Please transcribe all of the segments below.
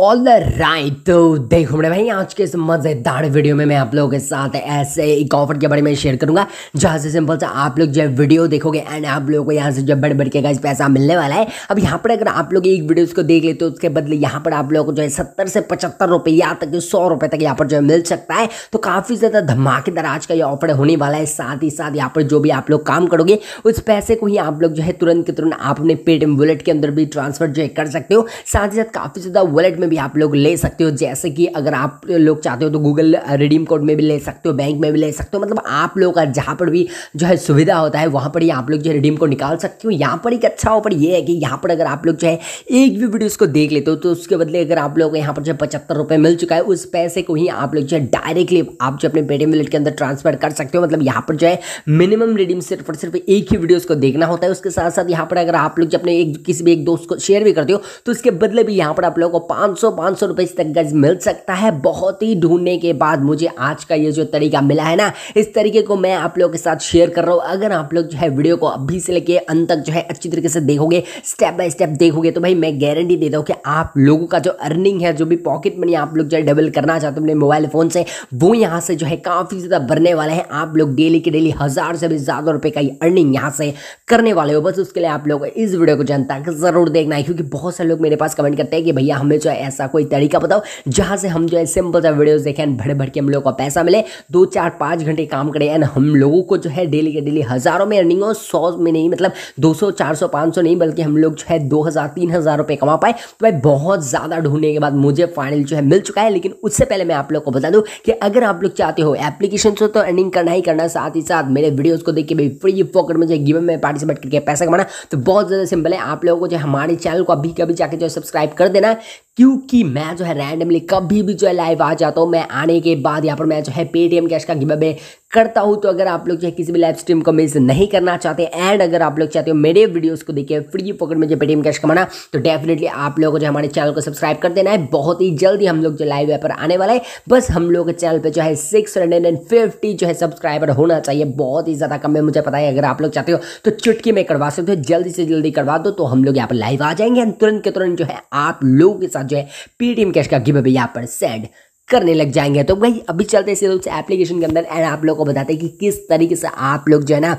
all the right तो देखो मेरे भाई आज के इस मज़ेदार वीडियो में मैं आप लोगों के साथ ऐसे एक ऑफर के बारे में शेयर करूंगा जहाँ से सिंपल सा आप लोग जो वीडियो देखोगे एंड आप लोगों को यहाँ से जो बढ़ बढ़ के पैसा मिलने वाला है अब यहाँ पर अगर आप लोग एक वीडियो को देख लेते हो उसके बदले यहाँ पर आप लोगों को जो है सत्तर से पचहत्तर रुपये या तक सौ रुपये तक यहाँ पर जो है मिल सकता है तो काफ़ी ज़्यादा धमाकेदार आज का ये ऑफर होने वाला है साथ ही साथ यहाँ पर जो भी आप लोग काम करोगे उस पैसे को ही आप लोग जो है तुरंत के तुरंत आप अपने पेटीएम वॉलेट के अंदर भी ट्रांसफर जो है कर सकते हो साथ ही साथ काफ़ी ज़्यादा वॉलेट में भी आप लोग ले सकते हो जैसे कि अगर आप लोग चाहते हो तो गूगल रिडीम कोड में भी ले सकते हो बैंक में भी ले सकते हो मतलब आप लोग का जहाँ पर भी जो है सुविधा होता है वहाँ पर ही आप लोग जो है रिडीम कोड निकाल सकते हो यहाँ पर एक अच्छा ऑफर ये है कि यहाँ पर अगर आप लोग जो है एक भी वीडियो इसको देख लेते हो तो उसके बदले अगर आप लोग यहाँ पर जो है पचहत्तर रुपये मिल चुका है उस पैसे को ही आप लोग जो है डायरेक्टली आप जो अपने पेटीएम वॉलेट के अंदर ट्रांसफर कर सकते हो मतलब यहाँ पर जो है मिनिमम रिडीम सिर्फ और सिर्फ एक ही वीडियो को देखना होता है उसके साथ साथ यहाँ पर अगर आप लोग जो अपने एक किसी भी एक दोस्त को शेयर भी करते हो तो उसके बदले भी यहाँ पर आप लोगों को पाँच 500 सौ रुपए तक गज मिल सकता है बहुत ही ढूंढने के बाद मुझे आज का ये जो तरीका मिला है ना इस तरीके को मैं आप लोगों के साथ शेयर कर रहा हूँ अगर आप लोग जो है वीडियो को अभी से लेके अंत तक जो है अच्छी तरीके से देखोगे स्टेप बाय स्टेप देखोगे तो भाई मैं गारंटी देता हूँ कि आप लोगों का जो अर्निंग है जो भी पॉकेट मनी आप लोग जो है डबल करना चाहते हो अपने मोबाइल फ़ोन से वो यहाँ से जो है काफ़ी ज़्यादा बढ़ने वाले हैं आप लोग डेली के डेली हज़ार से भी ज़्यादा रुपये का अर्निंग यहाँ से करने वाले हो बस उसके लिए आप लोग इस वीडियो को जनता ज़रूर देखना है क्योंकि बहुत सारे लोग मेरे पास कमेंट करते हैं कि भैया हमें जो है ऐसा कोई तरीका बताओ जहाँ से हम जो है सिंपल सा वीडियो देखें एंड भर भर के हम लोग को पैसा मिले दो चार पाँच घंटे काम करें एंड हम लोगों को जो है डेली के डेली हज़ारों में अर्निंग हो सौ में नहीं मतलब दो सौ चार नहीं बल्कि हम लोग जो है दो हज़ार तीन कमा पाए तो भाई बहुत ज़्यादा ढूंढने के बाद मुझे फाइनल जो है मिल चुका है लेकिन उससे पहले मैं आप लोग को बता दूँ कि अगर आप लोग चाहते हो एप्लीकेशन से तो अर्निंग करना ही करना साथ ही साथ मेरे वीडियोज़ को देख के भाई फ्री पॉकेट में जो गिव में पार्टिसिपेट करके पैसा कमाना तो बहुत ज़्यादा सिंपल है आप लोगों को जो हमारे चैनल को अभी कभी जाके जो सब्सक्राइब कर देना क्योंकि मैं जो है रैंडमली कभी भी जो है लाइव आ जाता हूँ मैं आने के बाद यहाँ पर मैं जो है पेटीएम कैश का गिवे करता हूँ तो अगर आप लोग जो है किसी भी लाइव स्ट्रीम को मिस नहीं करना चाहते एंड अगर आप लोग चाहते हो मेरे वीडियोस को देखिए फ्री पॉकेट में जो पेटीएम कैश कमाना तो डेफिनेटली आप लोगों को जो हमारे चैनल को सब्सक्राइब कर देना है बहुत ही जल्दी हम लोग जो लाइव यहाँ पर आने वाला है बस हम लोग के चैनल पर जो है सिक्स हंड्रेड एंड फिफ्टी जो है सब्सक्राइबर होना चाहिए बहुत ही ज़्यादा कम है मुझे पता है अगर आप लोग चाहते हो तो चुटकी में करवा सकते हो जल्दी से जल्दी करवा दो तो हम लोग यहाँ पर लाइव आ जाएंगे तुरंत के तुरंत जो है आप लोगों के साथ साथ जो है पेटीएम कैश का गिव अवे यहाँ पर सेंड करने लग जाएंगे तो भाई अभी चलते हैं सीधे एप्लीकेशन के अंदर एंड आप लोग को बताते हैं कि किस तरीके से आप लोग जो है ना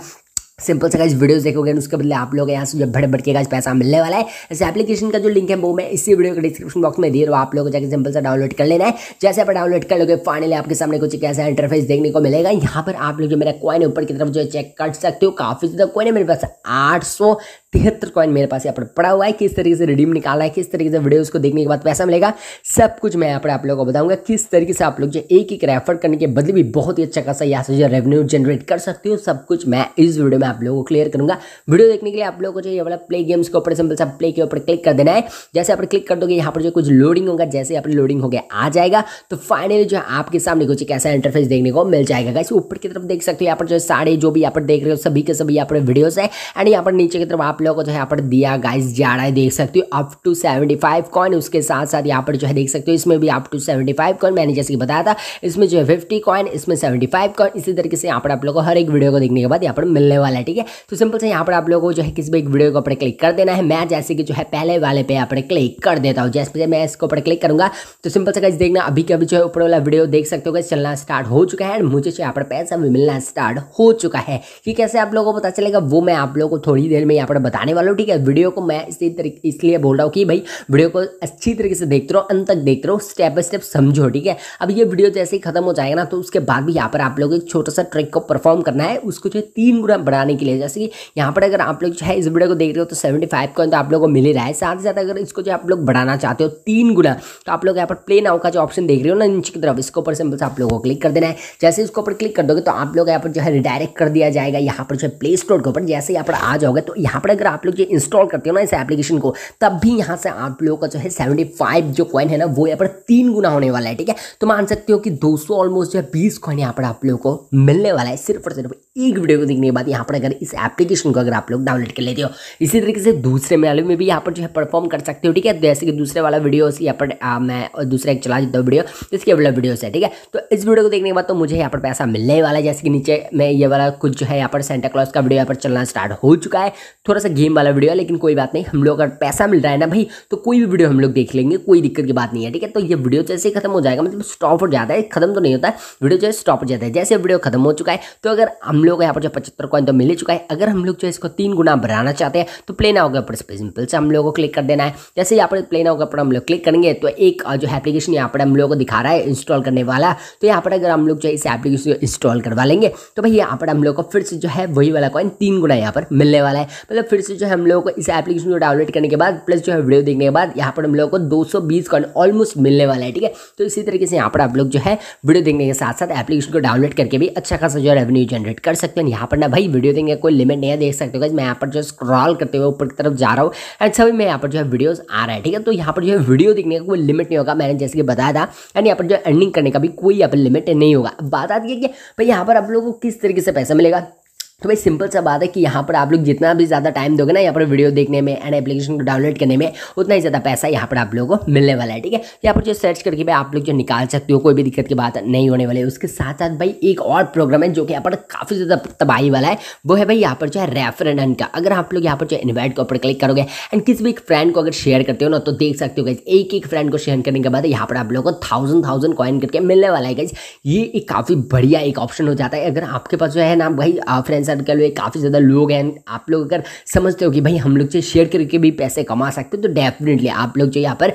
सिंपल से गाइज वीडियोस देखोगे उसके बदले आप लोग यहाँ से जो भड़ भड़के के गाइज पैसा मिलने वाला है ऐसे एप्लीकेशन का जो लिंक है वो मैं इसी वीडियो के डिस्क्रिप्शन बॉक्स में दे रहा हूँ आप लोगों को जाकर सिंपल से डाउनलोड कर लेना है जैसे आप डाउनलोड कर लोगे फाइनली आपके सामने कुछ कैसा इंटरफेस देखने को मिलेगा यहाँ पर आप लोग जो मेरा कॉइन ऊपर की तरफ जो है चेक कर सकते हो काफी ज्यादा कोई नहीं मेरे पास आठ तिहत्तर कॉइन मेरे पास यहाँ पर पड़ा हुआ है किस तरीके से रिडीम निकाला है किस तरीके से वीडियोस को देखने के बाद पैसा मिलेगा सब कुछ मैं यहाँ पर आप लोगों को बताऊंगा किस तरीके से आप लोग जो एक एक रेफर करने के बदले भी बहुत ही अच्छा खासा यहाँ से जो रेवेन्यू जनरेट कर सकती हूँ सब कुछ मैं इस वीडियो में आप लोगों को क्लियर करूंगा वीडियो देखने के लिए आप लोगों को जो ये वाला प्ले गेम्स के ऊपर सिंपल सा प्ले के ऊपर क्लिक कर देना है जैसे आप क्लिक कर दोगे यहाँ पर जो कुछ लोडिंग होगा जैसे आप लोडिंग हो गया आ जाएगा तो फाइनली जो आपके सामने कुछ कैसा ऐसा इंटरफेस देखने को मिल जाएगा ऊपर की तरफ देख सकते हो यहाँ पर जो सारे जो भी यहाँ पर देख रहे हो सभी के सभी यहाँ पर वीडियोज है एंड यहाँ पर नीचे की तरफ आप लोगों को जो है यहाँ पर दिया गाइस जा रहा है देख सकते हो up to seventy five coin उसके साथ साथ यहाँ पर जो है देख सकते हो इसमें भी up to seventy five coin मैंने जैसे कि बताया था इसमें जो है फिफ्टी कॉइन इसमें सेवेंटी फाइव कॉइन इसी तरीके से यहाँ पर आप लोग को हर एक वीडियो को देखने के बाद यहाँ पर मिलने वाला है ठीक है तो सिंपल से यहाँ पर आप लोगों को जो है किसी भी एक वीडियो को ऊपर क्लिक कर देना है मैं जैसे कि जो है पहले वाले पे यहाँ पर क्लिक कर देता हूँ जैसे मैं इसको ऊपर क्लिक करूँगा तो सिंपल से कैसे देखना अभी के अभी जो है ऊपर वाला वीडियो देख सकते हो चलना स्टार्ट हो चुका है मुझे जो यहाँ पर पैसा भी मिलना स्टार्ट हो चुका है कि कैसे आप लोगों को पता चलेगा वो मैं आप लोगों को थोड़ी देर में यहाँ पर बताने वाला हूँ ठीक है वीडियो को मैं इसी तरीके इसलिए बोल रहा हूँ कि भाई वीडियो को अच्छी तरीके से देखते रहो अंत तक देखते रहो स्टेप बाय स्टेप समझो ठीक है अब ये वीडियो जैसे ही खत्म हो जाएगा ना तो उसके बाद भी यहाँ पर आप लोग एक छोटा सा ट्रिक को परफॉर्म करना है उसको जो है तीन गुना बढ़ाने के लिए जैसे कि यहाँ पर अगर आप लोग जो है इस वीडियो को देख रहे हो तो सेवेंटी फाइव कॉइन तो आप लोग को मिल ही रहा है साथ ही साथ अगर इसको जो आप लोग बढ़ाना चाहते हो तीन गुना तो आप लोग यहाँ पर प्ले नाउ का जो ऑप्शन देख रहे हो ना नीचे की तरफ इसके ऊपर सिंपल से आप लोगों को क्लिक कर देना है जैसे इसके ऊपर क्लिक कर दोगे तो आप लोग यहाँ पर जो है रिडायरेक्ट कर दिया जाएगा यहाँ पर जो है प्ले स्टोर के ऊपर जैसे यहाँ पर आ जाओगे तो यहाँ पर अगर अगर आप लोग ये इंस्टॉल करते हो ना इस एप्लीकेशन को तब भी यहाँ से आप लोगों का जो है सेवेंटी फाइव जो कॉइन है ना वो यहाँ पर तीन गुना होने वाला है ठीक है तो मान सकते हो कि दो सौ ऑलमोस्ट जो है बीस कॉइन यहाँ पर आप लोगों को मिलने वाला है सिर्फ और सिर्फ एक वीडियो को देखने के बाद यहाँ पर अगर इस एप्लीकेशन को अगर आप लोग डाउनलोड कर लेते हो इसी तरीके से दूसरे मेले में भी यहाँ पर जो है परफॉर्म कर सकते हो ठीक है जैसे कि दूसरे वाला वीडियो से यहाँ पर मैं और दूसरा एक चला देता हूँ वीडियो जिसके अगला वीडियो से ठीक है तो इस वीडियो को देखने के बाद तो मुझे यहाँ पर पैसा मिलने वाला है जैसे कि नीचे मैं ये वाला कुछ जो है यहाँ पर सेंटा क्लॉज का वीडियो यहाँ पर चलना स्टार्ट हो चुका है थोड़ा सा गेम वाला वीडियो है लेकिन कोई बात नहीं हम लोग अगर पैसा मिल रहा है ना भाई तो कोई भी वीडियो हम लोग देख लेंगे कोई दिक्कत की बात नहीं है ठीक है तो ये वीडियो जैसे खत्म हो जाएगा मतलब स्टॉप हो जाता है खत्म तो नहीं होता है वीडियो जो है स्टॉप हो जाता है जैसे वीडियो खत्म हो चुका है तो अगर हम लोग यहाँ पर जो पचहत्तर कॉइन तो मिल चुका है अगर हम लोग जो इसको तीन गुना बढ़ाना चाहते हैं तो प्लेन आओगे पर सिंपल से हम लोग को क्लिक कर देना है जैसे यहाँ पर प्लेन आओगे पर हम लोग क्लिक करेंगे तो एक जो एप्लीकेशन यहाँ पर हम लोग को दिखा रहा है इंस्टॉल करने वाला तो यहाँ पर अगर हम लोग जो इस एप्लीकेशन को इंस्टॉल करवा लेंगे तो भाई यहाँ पर हम लोग को फिर से जो है वही वाला कॉइन तीन गुना यहाँ पर मिलने वाला है मतलब फिर से जो है हम लोगों को इस एप्लीकेशन को डाउनलोड करने के बाद प्लस जो है वीडियो देखने के बाद यहाँ पर हम लोगों को दो सौ कॉइन ऑलमोस्ट मिलने वाला है ठीक है तो इसी तरीके से यहाँ पर आप लोग जो है वीडियो देखने के साथ साथ एप्लीकेशन को डाउनलोड करके भी अच्छा खासा जो है रेवेन्यू जनरेट कर सकते हैं यहाँ पर ना भाई वीडियो देखने कोई लिमिट नहीं है देख सकते हो मैं यहाँ पर जो स्क्रॉल करते हुए ऊपर की तरफ जा रहा हूँ एंड सभी में यहाँ पर जो है वीडियोज आ रहा है ठीक है तो यहाँ पर जो है वीडियो देखने का कोई लिमिट नहीं होगा मैंने जैसे कि बताया था एंड यहाँ पर जो है अर्निंग करने का भी कोई यहाँ पर लिमिट नहीं होगा बात आती है कि भाई यहाँ पर आप लोग को किस तरीके से पैसा मिलेगा तो भाई सिंपल सा बात है कि यहाँ पर आप लोग जितना भी ज़्यादा टाइम दोगे ना यहाँ पर वीडियो देखने में एंड एप्लीकेशन को डाउनलोड करने में उतना ही ज़्यादा पैसा यहाँ पर आप लोगों को मिलने वाला है ठीक है यहाँ पर जो सर्च करके भाई आप लोग जो निकाल सकते हो कोई भी दिक्कत की बात नहीं होने वाली उसके साथ साथ भाई एक और प्रोग्राम है जो कि यहाँ पर काफ़ी ज़्यादा तबाही वाला है वो है भाई यहाँ पर जो है रेफर एंड का अगर आप लोग यहाँ पर जो इन्वाइट के ऊपर क्लिक करोगे एंड किसी भी एक फ्रेंड को अगर शेयर करते हो ना तो देख सकते हो गई एक एक फ्रेंड को शेयर करने के बाद यहाँ पर आप लोगों को थाउजेंड थाउजेंड कॉइन करके मिलने वाला है गई ये एक काफ़ी बढ़िया एक ऑप्शन हो जाता है अगर आपके पास जो है ना भाई फ्रेंड्स सर्कल में काफ़ी ज़्यादा लोग हैं आप लोग अगर समझते हो कि भाई हम लोग जो शेयर करके भी पैसे कमा सकते हो तो डेफिनेटली आप लोग जो यहाँ पर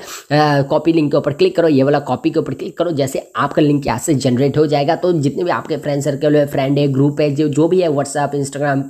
कॉपी लिंक के ऊपर क्लिक करो ये वाला कॉपी के ऊपर क्लिक करो जैसे आपका लिंक यहाँ से जनरेट हो जाएगा तो जितने भी आपके फ्रेंड सर्कल है फ्रेंड है ग्रुप है जो जो भी है व्हाट्सअप इंस्टाग्राम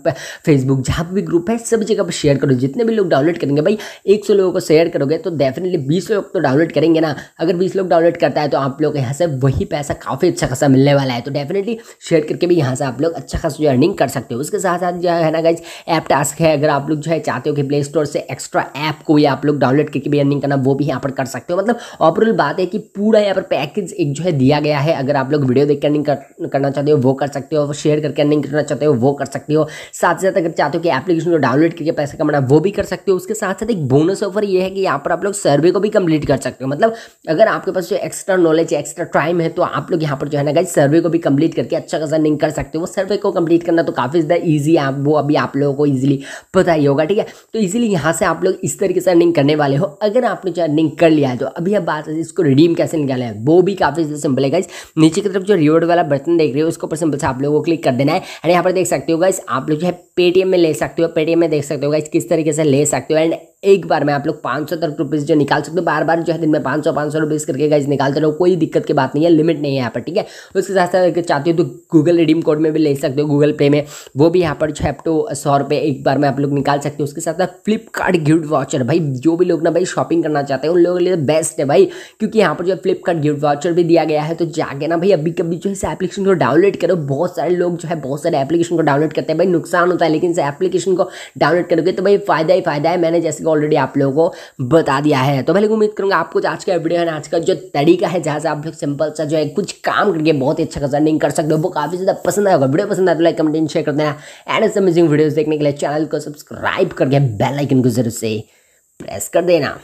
फेसबुक जहाँ भी ग्रुप है सब जगह पर शेयर करो जितने भी लोग डाउनलोड करेंगे भाई एक सौ लोगों को शेयर करोगे तो डेफिनेटली बीस लोग तो डाउनलोड करेंगे ना अगर बीस लोग डाउनलोड करता है तो आप लोग यहाँ से वही पैसा काफ़ी अच्छा खासा मिलने वाला है तो डेफिनेटली शेयर करके भी यहाँ से आप लोग अच्छा खासा अर्निंग कर सकते सकते हो उसके साथ साथ जो है ना गाइज ऐप टास्क है अगर आप लोग जो है चाहते हो कि प्ले स्टोर से एक्स्ट्रा ऐप को भी आप लोग डाउनलोड करके भी अर्निंग करना वो भी यहाँ पर कर सकते हो मतलब ओवरऑल बात है कि पूरा यहाँ पर पैकेज एक जो है दिया गया है अगर आप लोग वीडियो देख अर्निंग करना चाहते हो वो कर सकते हो शेयर करके अर्निंग करना चाहते हो वो कर सकते हो साथ ही साथ अगर चाहते हो कि एप्लीकेशन को डाउनलोड करके पैसे कमाना वो भी कर सकते हो उसके साथ साथ एक बोनस ऑफर ये है कि यहाँ पर आप लोग सर्वे को भी कंप्लीट कर सकते हो मतलब अगर आपके पास जो एक्स्ट्रा नॉलेज है एक्स्ट्रा टाइम है तो आप लोग यहाँ पर जो है ना गाइज सर्वे को भी कंप्लीट करके अच्छा खासा अर्निंग कर सकते हो वो सर्वे को कंप्लीट करना तो काफ़ी इज़ द ईजी ऐप वो अभी आप लोगों को ईजिली पता ही होगा ठीक है तो इसीलिए यहाँ से आप लोग इस तरीके से अर्निंग करने वाले हो अगर आपने जो अर्निंग कर लिया है तो अभी अब बात है इसको रिडीम कैसे निकालना है वो भी काफ़ी ज़्यादा सिंपल है गाइज नीचे की तरफ जो रिवॉर्ड वाला बटन देख रहे हो उसके ऊपर सिंपल से आप लोगों को क्लिक कर देना है एंड यहाँ पर देख सकते हो गाइज आप लोग जो है पेटीएम में ले सकते हो पेटीएम में देख सकते हो गाइज किस तरीके से ले सकते हो एंड एक बार में आप लोग पाँच सौ तक रुपीज़ जो निकाल सकते हो बार बार जो है दिन में पाँच सौ पाँच सौ रुपीज़ करके गाइज निकालते रहो कोई दिक्कत की बात नहीं है लिमिट नहीं है यहाँ पर ठीक है उसके साथ साथ अगर चाहते हो तो गूगल रिडीम कोड में भी ले सकते हो गूगल पे में वो भी यहाँ पर जो सौ रुपये एक बार में आप लोग निकाल सकते हो उसके साथ साथ फ्लिपकार्ट गिफ्ट वाचर भाई जो भी लोग ना भाई शॉपिंग करना चाहते हैं उन लोगों के लिए बेस्ट है भाई क्योंकि यहाँ पर जो है फ्लिपकार्ट गिफ्ट वाचर भी दिया गया है तो जाके ना भाई अभी कभी जो है इस एप्लीकेशन को डाउनलोड करो बहुत सारे लोग जो है बहुत सारे एप्लीकेशन को डाउनलोड करते हैं भाई नुकसान होता है लेकिन इस एप्लीकेशन को डाउनलोड करोगे तो भाई फायदा ही फायदा है मैंने जैसे को ऑलरेडी आप लोगों को बता दिया है तो भले उम्मीद करूंगा आपको आज का वीडियो है आज का जो तरीका है जहाँ से आप लोग सिंपल सा जो है कुछ काम करके बहुत ही अच्छा खासा कर सकते हो वो काफ़ी ज़्यादा पसंद आएगा वीडियो पसंद आए तो लाइक कमेंट शेयर कर देना एंड ऐसे अमेजिंग वीडियोज़ देखने के लिए चैनल को सब्सक्राइब करके बेलाइकन को जरूर से प्रेस कर देना